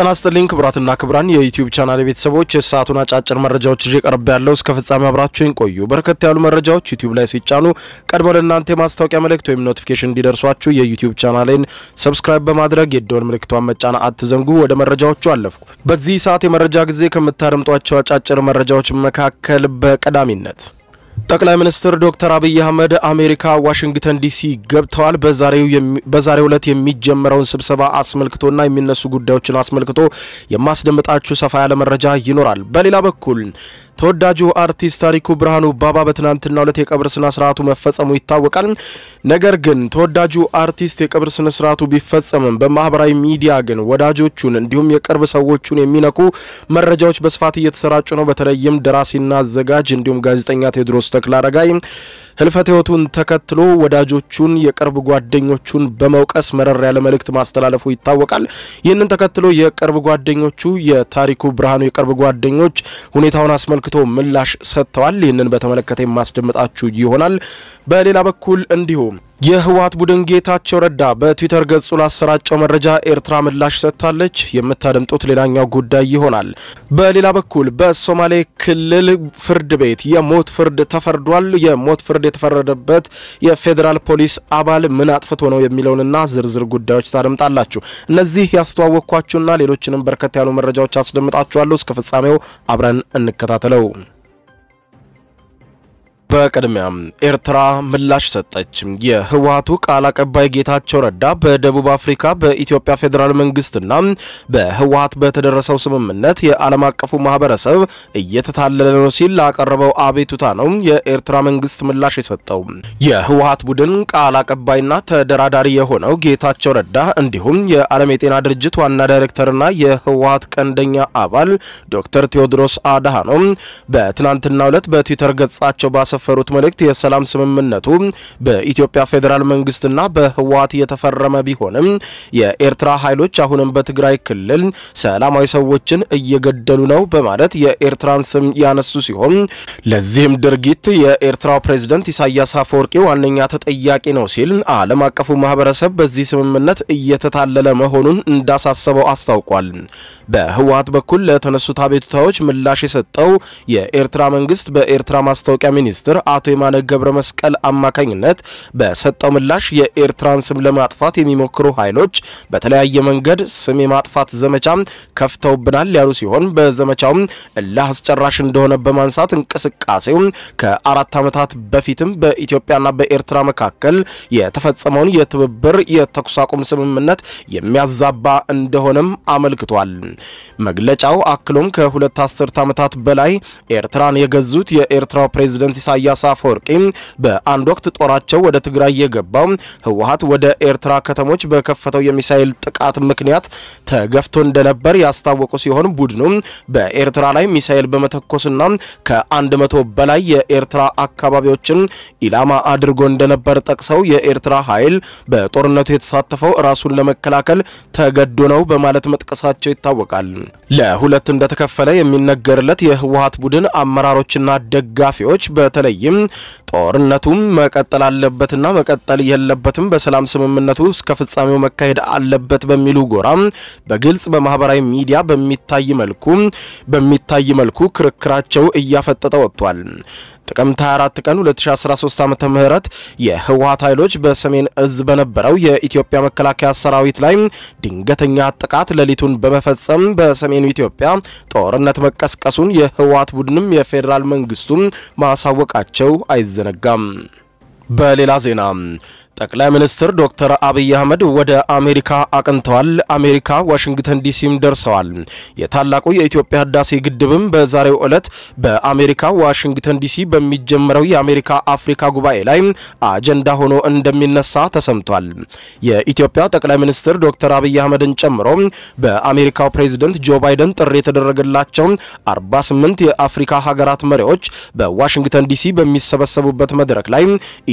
ጤና ይስጥልኝ ክቡራትና ክቡራን የዩቲዩብ ቻናል ቤተሰቦች የሰዓቱን አጫጭር መረጃዎች ይዤ ቀርብ ያለው እስከ ፍጻሜ አብራችሁን ቆዩ። በርከት ያሉ መረጃዎች ዩቲዩብ ላይ ሲጫኑ ቀድሞ ለእናንተ የማስታወቂያ መልእክት ወይም ኖቲፊኬሽን እንዲደርሷችሁ የዩቲዩብ ቻናሌን ሰብስክራይብ በማድረግ የደወል ምልክቷን መጫን አትዘንጉ። ወደ መረጃዎቹ አለፍኩ። በዚህ ሰዓት የመረጃ ጊዜ ከምታደምጧቸው አጫጭር መረጃዎች መካከል በቀዳሚነት ጠቅላይ ሚኒስትር ዶክተር አብይ አህመድ አሜሪካ ዋሽንግተን ዲሲ ገብተዋል። በዛሬው ዕለት የሚጀመረውን ስብሰባ አስመልክቶና የሚነሱ ጉዳዮችን አስመልክቶ የማስደምጣችሁ ሰፋ ያለ መረጃ ይኖራል። በሌላ በኩል ተወዳጁ አርቲስት ታሪኩ ብርሃኑ ባባ በትናንትና ዕለት የቀብር ስነ ስርዓቱ መፈጸሙ ይታወቃል። ነገር ግን ተወዳጁ አርቲስት የቀብር ስነ ስርዓቱ ቢፈጸምም በማህበራዊ ሚዲያ ግን ወዳጆቹን እንዲሁም የቅርብ ሰዎቹን የሚነኩ መረጃዎች በስፋት እየተሰራጩ ነው። በተለይም ደራሲና አዘጋጅ እንዲሁም ጋዜጠኛ ቴዎድሮስ አረጋይ ህልፈት ህይወቱን ተከትሎ ወዳጆቹን የቅርብ ጓደኞቹን በመውቀስ መረር ያለ መልእክት ማስተላለፉ ይታወቃል። ይህንን ተከትሎ የቅርብ ጓደኞቹ የታሪኩ ብርሃኑ የቅርብ ጓደኞች ሁኔታውን አስመልክ አስመልክቶ ምላሽ ሰጥተዋል። ይህንን በተመለከተ የማስደምጣችሁ ይሆናል። በሌላ በኩል እንዲሁም የህወሀት ቡድን ጌታቸው ረዳ በትዊተር ገጹ ላሰራጨው መረጃ ኤርትራ ምላሽ ሰጥታለች። የምታደምጡት ሌላኛው ጉዳይ ይሆናል። በሌላ በኩል በሶማሌ ክልል ፍርድ ቤት የሞት ፍርድ ተፈርዷል። የሞት ፍርድ የተፈረደበት የፌዴራል ፖሊስ አባል ምን አጥፍቶ ነው የሚለውንና ዝርዝር ጉዳዮች ታደምጣላችሁ። እነዚህ ያስተዋወቅኳችሁና ሌሎችንም በርከት ያሉ መረጃዎች አስደምጣችኋለሁ። እስከ ፍጻሜው አብረን እንከታተለው። በቅድሚያም ኤርትራ ምላሽ ሰጠች። የህወሀቱ ቃል አቀባይ ጌታቸው ረዳ በደቡብ አፍሪካ በኢትዮጵያ ፌዴራል መንግስትና በህወሀት በተደረሰው ስምምነት የዓለም አቀፉ ማህበረሰብ እየተታለለ ነው ሲል ላቀረበው አቤቱታ ነው የኤርትራ መንግስት ምላሽ የሰጠው። የህወሀት ቡድን ቃል አቀባይና ተደራዳሪ የሆነው ጌታቸው ረዳ እንዲሁም የዓለም የጤና ድርጅት ዋና ዳይሬክተርና የህወሀት ቀንደኛ አባል ዶክተር ቴዎድሮስ አድሃኖም በትናንትናው ዕለት በትዊተር ገጻቸው ባሰፈ ባሰፈሩት መልእክት የሰላም ስምምነቱ በኢትዮጵያ ፌዴራል መንግስትና በህወሀት የተፈረመ ቢሆንም የኤርትራ ኃይሎች አሁንም በትግራይ ክልል ሰላማዊ ሰዎችን እየገደሉ ነው በማለት የኤርትራን ስም ያነሱ ሲሆን ለዚህም ድርጊት የኤርትራው ፕሬዝደንት ኢሳያስ አፈወርቂ ዋነኛ ተጠያቂ ነው ሲል ዓለም አቀፉ ማህበረሰብ በዚህ ስምምነት እየተታለለ መሆኑን እንዳሳሰበው አስታውቋል። በህወሀት በኩል ለተነሱት አቤቱታዎች ምላሽ የሰጠው የኤርትራ መንግስት በኤርትራ ማስታወቂያ ሚኒስትር ሚኒስትር አቶ የማነ ገብረ መስቀል አማካኝነት በሰጠው ምላሽ የኤርትራን ስም ለማጥፋት የሚሞክሩ ኃይሎች በተለያየ መንገድ ስም የማጥፋት ዘመቻ ከፍተውብናል ያሉ ሲሆን በዘመቻውም እልህ አስጨራሽ እንደሆነ በማንሳት እንቅስቃሴው ከአራት ዓመታት በፊትም በኢትዮጵያና በኤርትራ መካከል የተፈጸመውን የትብብር የተኩስ አቁም ስምምነት የሚያዛባ እንደሆነም አመልክቷል። መግለጫው አክሎም ከሁለት አስርት ዓመታት በላይ ኤርትራን የገዙት የኤርትራው ፕሬዚደንት ኢሳያስ ኢሳያስ አፈወርቂ በአንድ ወቅት ጦራቸው ወደ ትግራይ የገባው ህወሀት ወደ ኤርትራ ከተሞች በከፈተው የሚሳኤል ጥቃት ምክንያት ተገፍቶ እንደነበር ያስታወቁ ሲሆን ቡድኑ በኤርትራ ላይ ሚሳኤል በመተኮስና ከአንድ መቶ በላይ የኤርትራ አካባቢዎችን ኢላማ አድርጎ እንደነበር ጠቅሰው የኤርትራ ኃይል በጦርነቱ የተሳተፈው ራሱን ለመከላከል ተገዶ ነው በማለት መጥቀሳቸው ይታወቃል። ለሁለት እንደተከፈለ የሚነገርለት የህወሀት ቡድን አመራሮችና ደጋፊዎች በተለ በተለይም ጦርነቱም መቀጠል አለበትና መቀጠል የለበትም በሰላም ስምምነቱ እስከ ፍጻሜው መካሄድ አለበት በሚሉ ጎራ በግልጽ በማህበራዊ ሚዲያ በሚታይ መልኩ በሚታይ መልኩ ክርክራቸው እያፈጠጠ ወጥቷል። ጥቅምት 24 ቀን 2013 ዓ ም የህወሀት ኃይሎች በሰሜን እዝ በነበረው የኢትዮጵያ መከላከያ ሰራዊት ላይ ድንገተኛ ጥቃት ሌሊቱን በመፈጸም በሰሜኑ ኢትዮጵያ ጦርነት መቀስቀሱን የህወሀት ቡድንም የፌዴራል መንግስቱም ማሳወቃቸው አይዘነጋም። በሌላ ዜና ጠቅላይ ሚኒስትር ዶክተር አብይ አህመድ ወደ አሜሪካ አቅንተዋል። አሜሪካ ዋሽንግተን ዲሲም ደርሰዋል። የታላቁ የኢትዮጵያ ህዳሴ ግድብም በዛሬው ዕለት በአሜሪካ ዋሽንግተን ዲሲ በሚጀመረው የአሜሪካ አፍሪካ ጉባኤ ላይ አጀንዳ ሆኖ እንደሚነሳ ተሰምቷል። የኢትዮጵያ ጠቅላይ ሚኒስትር ዶክተር አብይ አህመድን ጨምሮ በአሜሪካው ፕሬዝደንት ጆ ባይደን ጥሪ የተደረገላቸው 48 የአፍሪካ ሀገራት መሪዎች በዋሽንግተን ዲሲ በሚሰበሰቡበት መድረክ ላይ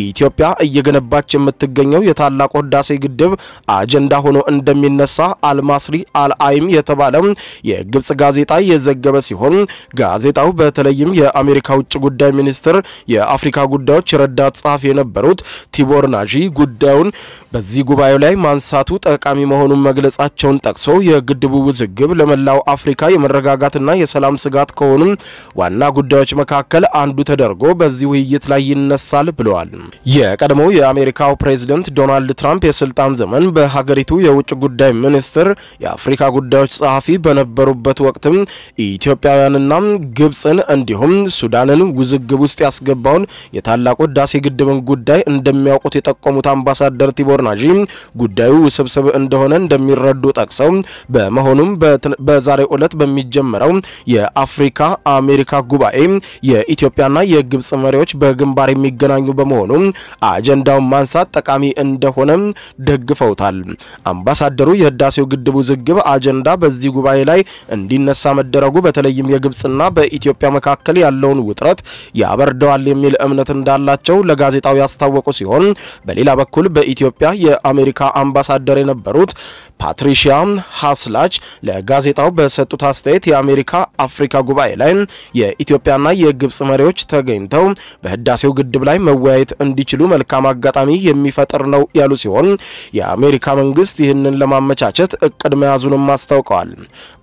ኢትዮጵያ እየገነባች የምትገኘው የታላቁ ህዳሴ ግድብ አጀንዳ ሆኖ እንደሚነሳ አልማስሪ አልአይም የተባለ የግብጽ ጋዜጣ የዘገበ ሲሆን ጋዜጣው በተለይም የአሜሪካ ውጭ ጉዳይ ሚኒስትር የአፍሪካ ጉዳዮች ረዳት ጸሐፊ የነበሩት ቲቦር ናዢ ጉዳዩን በዚህ ጉባኤው ላይ ማንሳቱ ጠቃሚ መሆኑን መግለጻቸውን ጠቅሶ የግድቡ ውዝግብ ለመላው አፍሪካ የመረጋጋትና የሰላም ስጋት ከሆኑ ዋና ጉዳዮች መካከል አንዱ ተደርጎ በዚህ ውይይት ላይ ይነሳል ብለዋል። የቀድሞው የአሜሪካው ፕሬዚደንት ዶናልድ ትራምፕ የስልጣን ዘመን በሀገሪቱ የውጭ ጉዳይ ሚኒስትር የአፍሪካ ጉዳዮች ጸሐፊ በነበሩበት ወቅትም ኢትዮጵያውያንና ግብፅን እንዲሁም ሱዳንን ውዝግብ ውስጥ ያስገባውን የታላቁ ህዳሴ ግድብን ጉዳይ እንደሚያውቁት የጠቆሙት አምባሳደር ቲቦር ጉዳዩ ውስብስብ እንደሆነ እንደሚረዱ ጠቅሰው በመሆኑም በዛሬው ዕለት በሚጀመረው የአፍሪካ አሜሪካ ጉባኤ የኢትዮጵያና የግብፅ መሪዎች በግንባር የሚገናኙ በመሆኑ አጀንዳውን ማንሳት ጠቃሚ እንደሆነም ደግፈውታል። አምባሳደሩ የህዳሴው ግድብ ውዝግብ አጀንዳ በዚህ ጉባኤ ላይ እንዲነሳ መደረጉ በተለይም የግብፅና በኢትዮጵያ መካከል ያለውን ውጥረት ያበርደዋል የሚል እምነት እንዳላቸው ለጋዜጣው ያስታወቁ ሲሆን በሌላ በኩል በኢትዮጵያ የአሜሪካ አምባሳደር የነበሩት ፓትሪሺያ ሀስላች ለጋዜጣው በሰጡት አስተያየት የአሜሪካ አፍሪካ ጉባኤ ላይ የኢትዮጵያና የግብፅ መሪዎች ተገኝተው በህዳሴው ግድብ ላይ መወያየት እንዲችሉ መልካም አጋጣሚ የሚፈጥር ነው ያሉ ሲሆን የአሜሪካ መንግስት ይህንን ለማመቻቸት እቅድ መያዙንም አስታውቀዋል።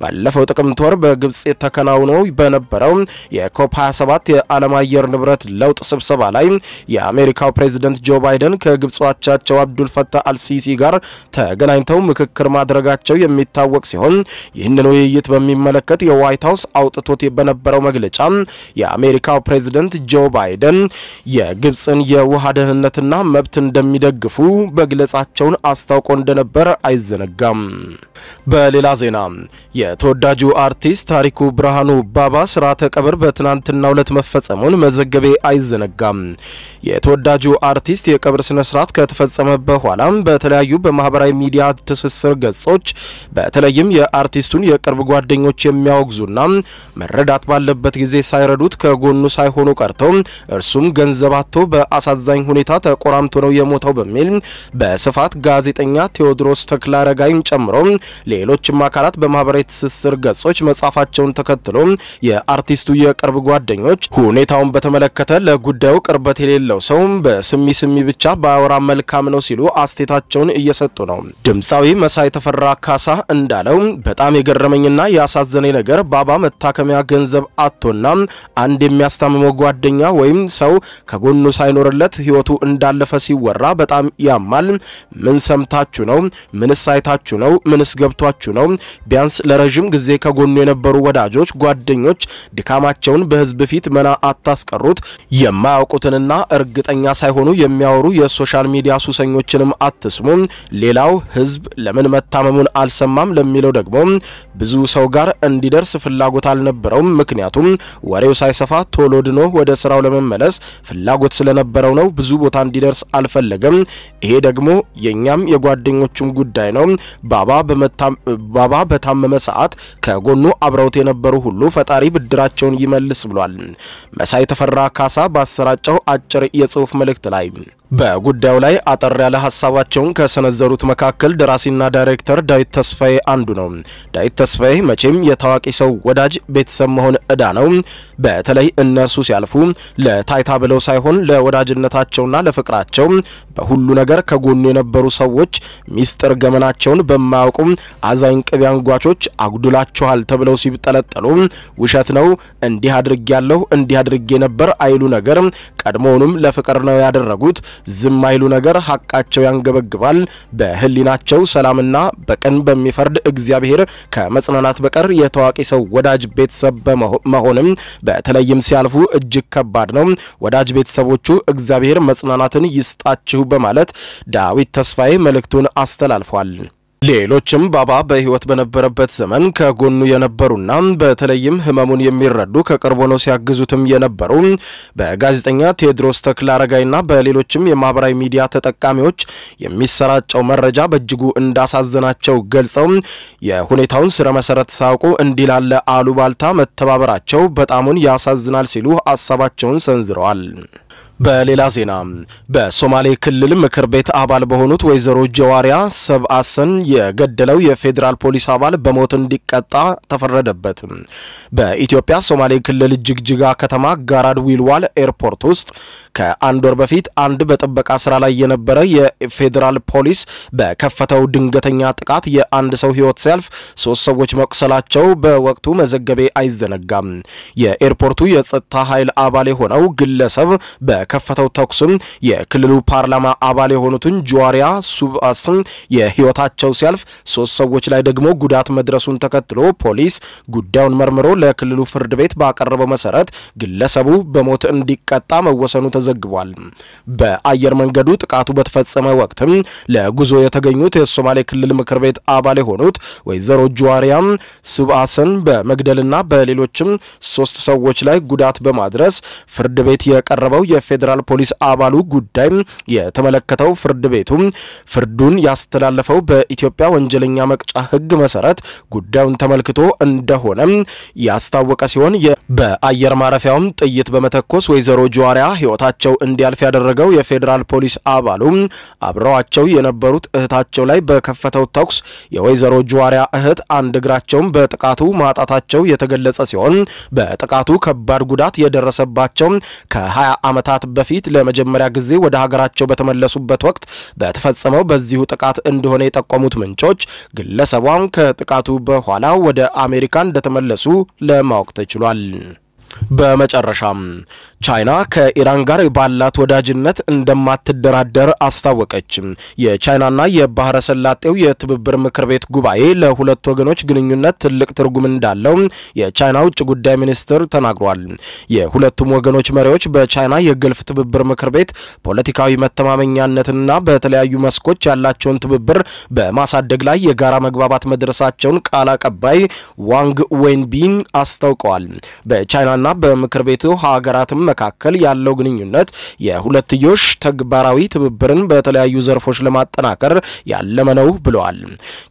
ባለፈው ጥቅምት ወር በግብጽ ተከናውኖ በነበረው የኮፕ 27 የዓለም አየር ንብረት ለውጥ ስብሰባ ላይ የአሜሪካው ፕሬዝደንት ጆ ባይደን ከግብጽ አቻቸው አብዱል ፈታህ አልሲሲ ጋር ተገናኝተው ምክክር ማድረጋቸው የሚታወቅ ሲሆን ይህንን ውይይት በሚመለከት የዋይት ሀውስ አውጥቶት በነበረው መግለጫ የአሜሪካው ፕሬዝደንት ጆ ባይደን የግብጽን የውሃ ደህንነትና መብት እንደ እንደሚደግፉ መግለጻቸውን አስታውቆ እንደነበር አይዘነጋም። በሌላ ዜና የተወዳጁ አርቲስት ታሪኩ ብርሃኑ ባባ ስርዓተ ቀብር በትናንትናው ዕለት መፈጸሙን መዘገቤ አይዘነጋም። የተወዳጁ አርቲስት የቀብር ስነ ስርዓት ከተፈጸመ በኋላም በተለያዩ በማህበራዊ ሚዲያ ትስስር ገጾች በተለይም የአርቲስቱን የቅርብ ጓደኞች የሚያወግዙና መረዳት ባለበት ጊዜ ሳይረዱት ከጎኑ ሳይሆኑ ቀርተው እርሱም ገንዘብ አጥቶ በአሳዛኝ ሁኔታ ተቆራምቶ ነው የሞተው በሚል በስፋት ጋዜጠኛ ቴዎድሮስ ተክለ አረጋይን ጨምሮ ሌሎችም አካላት በማህበራዊ ትስስር ገጾች መጻፋቸውን ተከትሎ የአርቲስቱ የቅርብ ጓደኞች ሁኔታውን በተመለከተ ለጉዳዩ ቅርበት የሌለው ሰው በስሚ ስሚ ብቻ በአወራ መልካም ነው ሲሉ አስቴታቸውን እየሰጡ ነው። ድምፃዊ መሳይ ተፈራ ካሳ እንዳለው በጣም የገረመኝና ያሳዘነኝ ነገር ባባ መታከሚያ ገንዘብ አቶና አንድ የሚያስታምመው ጓደኛ ወይም ሰው ከጎኑ ሳይኖርለት ህይወቱ እንዳለፈ ሲወራ ሲወራ በጣም ያማል። ምን ሰምታችሁ ነው? ምንስ አይታችሁ ነው? ምንስ ገብቷችሁ ነው? ቢያንስ ለረዥም ጊዜ ከጎኑ የነበሩ ወዳጆች፣ ጓደኞች ድካማቸውን በህዝብ ፊት መና አታስቀሩት። የማያውቁትንና እርግጠኛ ሳይሆኑ የሚያወሩ የሶሻል ሚዲያ ሱሰኞችንም አትስሙ። ሌላው ህዝብ ለምን መታመሙን አልሰማም ለሚለው ደግሞ ብዙ ሰው ጋር እንዲደርስ ፍላጎት አልነበረውም። ምክንያቱም ወሬው ሳይሰፋ ቶሎ ድኖ ወደ ስራው ለመመለስ ፍላጎት ስለነበረው ነው ብዙ ቦታ እንዲደርስ አልፈለገም። አልፈለገም። ይሄ ደግሞ የኛም የጓደኞቹም ጉዳይ ነው። ባባ በታመመ ሰዓት ከጎኑ አብረውት የነበሩ ሁሉ ፈጣሪ ብድራቸውን ይመልስ ብሏል። መሳይ ተፈራ ካሳ ባሰራጨው አጭር የጽሁፍ መልእክት ላይ በጉዳዩ ላይ አጠር ያለ ሀሳባቸውን ከሰነዘሩት መካከል ደራሲና ዳይሬክተር ዳዊት ተስፋዬ አንዱ ነው። ዳዊት ተስፋዬ መቼም የታዋቂ ሰው ወዳጅ ቤተሰብ መሆን እዳ ነው። በተለይ እነርሱ ሲያልፉ ለታይታ ብለው ሳይሆን ለወዳጅነታቸውና ለፍቅራቸው በሁሉ ነገር ከጎኑ የነበሩ ሰዎች ሚስጥር ገመናቸውን በማያውቁ አዛኝ ቅቢያን ጓቾች አጉድላችኋል ተብለው ሲጠለጠሉ ውሸት ነው፣ እንዲህ አድርጌ ያለሁ እንዲህ አድርጌ ነበር አይሉ ነገር ቀድሞውንም ለፍቅር ነው ያደረጉት ዝም አይሉ ነገር ሀቃቸው ያንገበግባል። በህሊናቸው ሰላምና በቀን በሚፈርድ እግዚአብሔር ከመጽናናት በቀር የታዋቂ ሰው ወዳጅ ቤተሰብ መሆንም በተለይም ሲያልፉ እጅግ ከባድ ነው። ወዳጅ ቤተሰቦቹ እግዚአብሔር መጽናናትን ይስጣችሁ በማለት ዳዊት ተስፋዬ መልእክቱን አስተላልፏል። ሌሎችም ባባ በህይወት በነበረበት ዘመን ከጎኑ የነበሩና በተለይም ህመሙን የሚረዱ ከቅርቡ ነው ሲያግዙትም የነበሩ በጋዜጠኛ ቴዎድሮስ ተክለ አረጋይና በሌሎችም የማህበራዊ ሚዲያ ተጠቃሚዎች የሚሰራጨው መረጃ በእጅጉ እንዳሳዘናቸው ገልጸው የሁኔታውን ስረ መሰረት ሳያውቁ እንዲላለ ላለ አሉባልታ መተባበራቸው በጣሙን ያሳዝናል ሲሉ ሀሳባቸውን ሰንዝረዋል። በሌላ ዜና በሶማሌ ክልል ምክር ቤት አባል በሆኑት ወይዘሮ ጀዋሪያ ሰብአሰን የገደለው የፌዴራል ፖሊስ አባል በሞት እንዲቀጣ ተፈረደበት። በኢትዮጵያ ሶማሌ ክልል ጅግጅጋ ከተማ ጋራድ ዊልዋል ኤርፖርት ውስጥ ከአንድ ወር በፊት አንድ በጥበቃ ስራ ላይ የነበረ የፌዴራል ፖሊስ በከፈተው ድንገተኛ ጥቃት የአንድ ሰው ህይወት ሲያልፍ ሶስት ሰዎች መቁሰላቸው በወቅቱ መዘገቤ አይዘነጋም። የኤርፖርቱ የጸጥታ ኃይል አባል የሆነው ግለሰብ በ በከፈተው ተኩስም የክልሉ ፓርላማ አባል የሆኑትን ጁዋሪያ ሱብአስን የህይወታቸው ሲያልፍ ሶስት ሰዎች ላይ ደግሞ ጉዳት መድረሱን ተከትሎ ፖሊስ ጉዳዩን መርምሮ ለክልሉ ፍርድ ቤት ባቀረበው መሰረት ግለሰቡ በሞት እንዲቀጣ መወሰኑ ተዘግቧል። በአየር መንገዱ ጥቃቱ በተፈጸመ ወቅትም ለጉዞ የተገኙት የሶማሌ ክልል ምክር ቤት አባል የሆኑት ወይዘሮ ጁዋሪያም ስብአስን በመግደልና በሌሎችም ሶስት ሰዎች ላይ ጉዳት በማድረስ ፍርድ ቤት የቀረበው የፌ የፌዴራል ፖሊስ አባሉ ጉዳይ የተመለከተው ፍርድ ቤቱ ፍርዱን ያስተላለፈው በኢትዮጵያ ወንጀለኛ መቅጫ ሕግ መሰረት ጉዳዩን ተመልክቶ እንደሆነ ያስታወቀ ሲሆን በአየር ማረፊያውም ጥይት በመተኮስ ወይዘሮ ጀዋሪያ ሕይወታቸው እንዲያልፍ ያደረገው የፌዴራል ፖሊስ አባሉ አብረዋቸው የነበሩት እህታቸው ላይ በከፈተው ተኩስ የወይዘሮ ጀዋሪያ እህት አንድ እግራቸውን በጥቃቱ ማጣታቸው የተገለጸ ሲሆን በጥቃቱ ከባድ ጉዳት የደረሰባቸው ከ20 ዓመታት በፊት ለመጀመሪያ ጊዜ ወደ ሀገራቸው በተመለሱበት ወቅት በተፈጸመው በዚሁ ጥቃት እንደሆነ የጠቆሙት ምንጮች ግለሰቧም ከጥቃቱ በኋላ ወደ አሜሪካ እንደተመለሱ ለማወቅ ተችሏል። በመጨረሻም ቻይና ከኢራን ጋር ባላት ወዳጅነት እንደማትደራደር አስታወቀች። የቻይናና የባህረ ሰላጤው የትብብር ምክር ቤት ጉባኤ ለሁለት ወገኖች ግንኙነት ትልቅ ትርጉም እንዳለው የቻይና ውጭ ጉዳይ ሚኒስትር ተናግሯል። የሁለቱም ወገኖች መሪዎች በቻይና የገልፍ ትብብር ምክር ቤት ፖለቲካዊ መተማመኛነትና በተለያዩ መስኮች ያላቸውን ትብብር በማሳደግ ላይ የጋራ መግባባት መድረሳቸውን ቃል አቀባይ ዋንግ ዌንቢን አስታውቀዋል። በቻይና በኢትዮጵያና በምክር ቤቱ ሀገራትም መካከል ያለው ግንኙነት የሁለትዮሽ ተግባራዊ ትብብርን በተለያዩ ዘርፎች ለማጠናከር ያለመ ነው ብለዋል።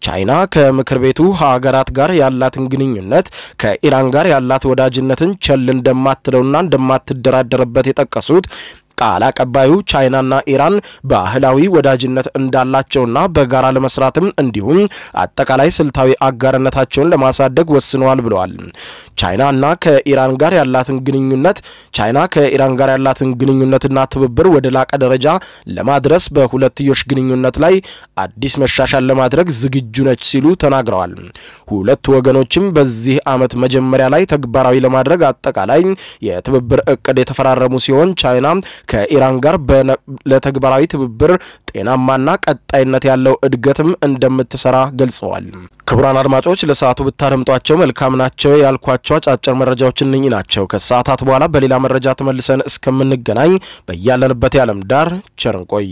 ቻይና ከምክር ቤቱ ሀገራት ጋር ያላትን ግንኙነት ከኢራን ጋር ያላት ወዳጅነትን ቸል እንደማትለውና እንደማትደራደርበት የጠቀሱት ቃል አቀባዩ ቻይናና ኢራን ባህላዊ ወዳጅነት እንዳላቸውና በጋራ ለመስራትም እንዲሁም አጠቃላይ ስልታዊ አጋርነታቸውን ለማሳደግ ወስነዋል ብለዋል። ቻይናና ከኢራን ጋር ያላትን ግንኙነት ቻይና ከኢራን ጋር ያላትን ግንኙነትና ትብብር ወደ ላቀ ደረጃ ለማድረስ በሁለትዮሽ ግንኙነት ላይ አዲስ መሻሻል ለማድረግ ዝግጁ ነች ሲሉ ተናግረዋል። ሁለቱ ወገኖችም በዚህ ዓመት መጀመሪያ ላይ ተግባራዊ ለማድረግ አጠቃላይ የትብብር እቅድ የተፈራረሙ ሲሆን ቻይና ከኢራን ጋር ለተግባራዊ ትብብር ጤናማና ቀጣይነት ያለው እድገትም እንደምትሰራ ገልጸዋል። ክቡራን አድማጮች ለሰዓቱ ብታደምጧቸው መልካም ናቸው ያልኳቸው አጫጭር መረጃዎች እነኝ ናቸው። ከሰዓታት በኋላ በሌላ መረጃ ተመልሰን እስከምንገናኝ በያለንበት የዓለም ዳር ቸርንቆይ